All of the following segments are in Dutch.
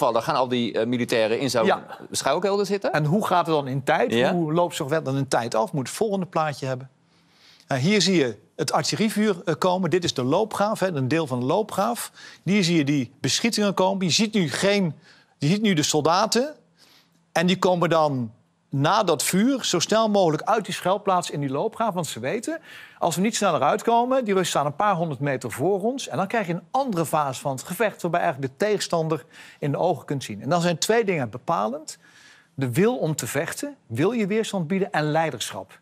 vallen, gaan al die eh, militairen in zo'n ja. zitten. En hoe gaat het dan in tijd? Hoe loopt zo'n wel dan in tijd af? Moet het volgende plaatje hebben. Nou, hier zie je het artillerievuur eh, komen. Dit is de loopgraaf, hè, een deel van de loopgraaf. Hier zie je die beschietingen komen. Je ziet nu, geen, je ziet nu de soldaten. En die komen dan na dat vuur zo snel mogelijk uit die schuilplaats in die loop gaan. Want ze weten, als we niet sneller uitkomen, die Russen staan een paar honderd meter voor ons. En dan krijg je een andere fase van het gevecht, waarbij eigenlijk de tegenstander in de ogen kunt zien. En dan zijn twee dingen bepalend. De wil om te vechten, wil je weerstand bieden en leiderschap.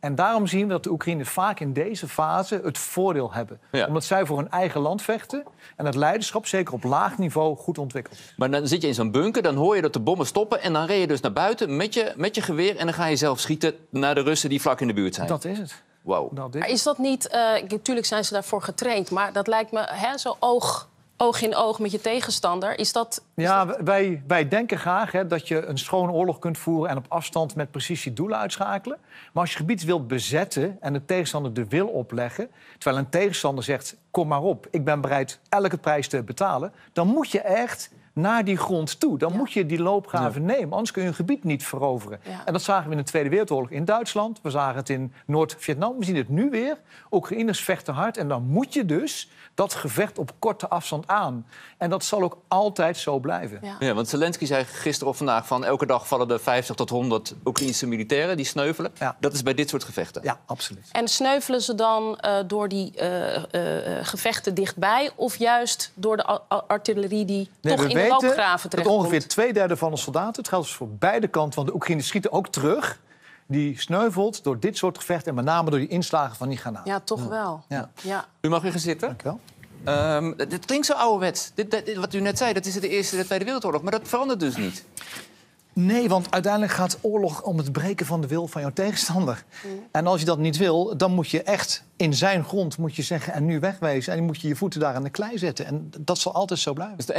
En daarom zien we dat de Oekraïners vaak in deze fase het voordeel hebben. Omdat zij voor hun eigen land vechten en het leiderschap, zeker op laag niveau, goed ontwikkeld. Maar dan zit je in zo'n bunker, dan hoor je dat de bommen stoppen en dan ren je dus naar buiten met je, met je geweer en dan ga je zelf schieten naar de Russen die vlak in de buurt zijn. Dat is het. Wow. Nou, is, dat niet, eh, natuurlijk zijn ze daarvoor getraind, maar dat lijkt me hè, zo oog oog in oog met je tegenstander. Is dat. ja, Wij, wij denken graag hè, dat je een schone oorlog kunt voeren en op afstand met precisie doelen uitschakelen. Maar als je gebied wilt bezetten en de tegenstander de wil opleggen, terwijl een tegenstander zegt: kom maar op, ik ben bereid elke prijs te betalen, dan moet je echt naar die grond toe. Dan moet je die loopgraven nemen, anders kun je een gebied niet veroveren. En dat zagen we in de Tweede Wereldoorlog in Duitsland. We zagen het in Noord-Vietnam. We zien het nu weer. Oekraïners vechten hard. En dan moet je dus dat gevecht op korte afstand aan. En dat zal ook altijd zo blijven. Ja, want Zelensky zei gisteren of vandaag van... elke dag vallen er 50 tot 100 Oekraïnse militairen die sneuvelen. Dat is bij dit soort gevechten. Ja, absoluut. En sneuvelen ze dan eh, door die eh, eh, gevechten dichtbij... of juist door de artillerie die toch in weten dat ongeveer twee derde van de soldaten, het geldt dus voor beide kanten, want de Oekraïners schieten ook terug die sneuvelt door dit soort gevechten... en met name door die inslagen van die granaten. Ja, toch wel. Ja. ja. U mag weer gaan zitten. Dank u wel. Um, dit klinkt zo ouderwets. Dit, wat u net zei, dat is de Eerste en de Tweede Wereldoorlog. Maar dat verandert dus niet. Nee, want uiteindelijk gaat oorlog om het breken van de wil van jouw tegenstander. Mm. En als je dat niet wil, dan moet je echt in zijn grond moet je zeggen... en nu wegwezen. En dan moet je je voeten daar aan de klei zetten. En dat zal altijd zo blijven. Dus